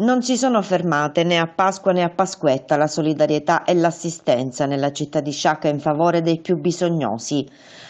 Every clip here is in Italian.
Non si sono fermate né a Pasqua né a Pasquetta la solidarietà e l'assistenza nella città di Sciacca in favore dei più bisognosi.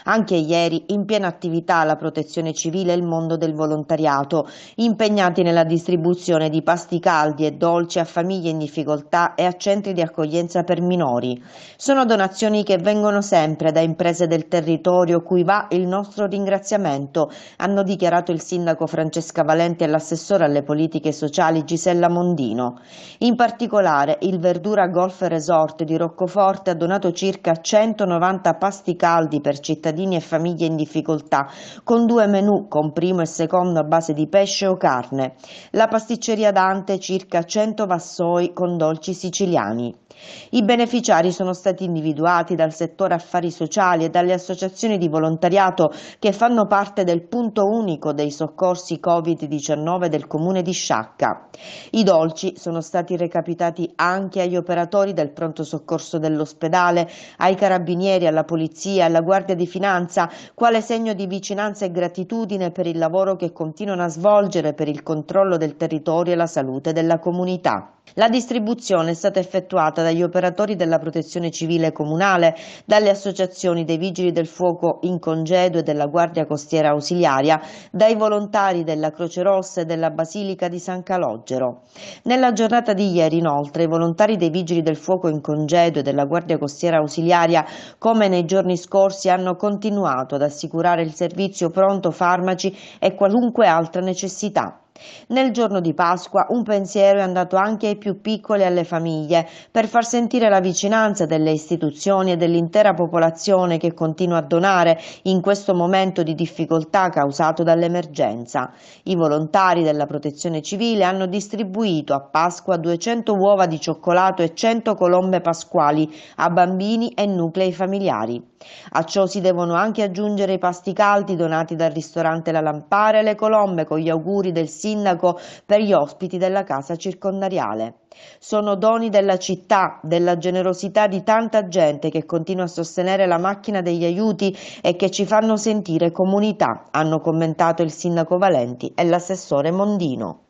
Anche ieri in piena attività la protezione civile e il mondo del volontariato, impegnati nella distribuzione di pasti caldi e dolci a famiglie in difficoltà e a centri di accoglienza per minori. Sono donazioni che vengono sempre da imprese del territorio cui va il nostro ringraziamento, hanno dichiarato il sindaco Francesca Valenti e l'assessore alle politiche sociali Giselle Mondino. In particolare, il Verdura Golf Resort di Roccoforte ha donato circa 190 pasti caldi per cittadini e famiglie in difficoltà, con due menù, con primo e secondo a base di pesce o carne. La pasticceria Dante circa 100 vassoi con dolci siciliani. I beneficiari sono stati individuati dal settore affari sociali e dalle associazioni di volontariato che fanno parte del punto unico dei soccorsi Covid-19 del comune di Sciacca. I dolci sono stati recapitati anche agli operatori del pronto soccorso dell'ospedale, ai carabinieri, alla polizia, alla guardia di finanza, quale segno di vicinanza e gratitudine per il lavoro che continuano a svolgere per il controllo del territorio e la salute della comunità. La distribuzione è stata effettuata dagli operatori della protezione civile comunale, dalle associazioni dei vigili del fuoco in congedo e della Guardia Costiera Ausiliaria, dai volontari della Croce Rossa e della Basilica di San Calogero. Nella giornata di ieri, inoltre, i volontari dei Vigili del Fuoco in congedo e della Guardia Costiera Ausiliaria, come nei giorni scorsi, hanno continuato ad assicurare il servizio pronto farmaci e qualunque altra necessità. Nel giorno di Pasqua un pensiero è andato anche ai più piccoli e alle famiglie per far sentire la vicinanza delle istituzioni e dell'intera popolazione che continua a donare in questo momento di difficoltà causato dall'emergenza. I volontari della Protezione Civile hanno distribuito a Pasqua 200 uova di cioccolato e 100 colombe pasquali a bambini e nuclei familiari. A ciò si devono anche aggiungere i pasti caldi donati dal ristorante La Lampare e le colombe con gli auguri del sindaco sindaco per gli ospiti della casa circondariale. Sono doni della città, della generosità di tanta gente che continua a sostenere la macchina degli aiuti e che ci fanno sentire comunità, hanno commentato il sindaco Valenti e l'assessore Mondino.